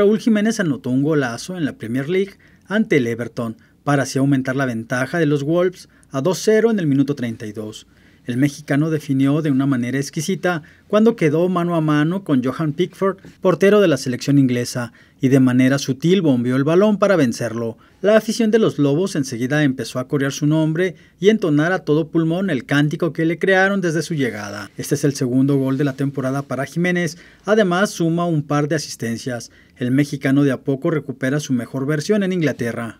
Raúl Jiménez anotó un golazo en la Premier League ante el Everton para así aumentar la ventaja de los Wolves a 2-0 en el minuto 32. El mexicano definió de una manera exquisita cuando quedó mano a mano con Johan Pickford, portero de la selección inglesa, y de manera sutil bombeó el balón para vencerlo. La afición de los Lobos enseguida empezó a corear su nombre y entonar a todo pulmón el cántico que le crearon desde su llegada. Este es el segundo gol de la temporada para Jiménez, además suma un par de asistencias. El mexicano de a poco recupera su mejor versión en Inglaterra.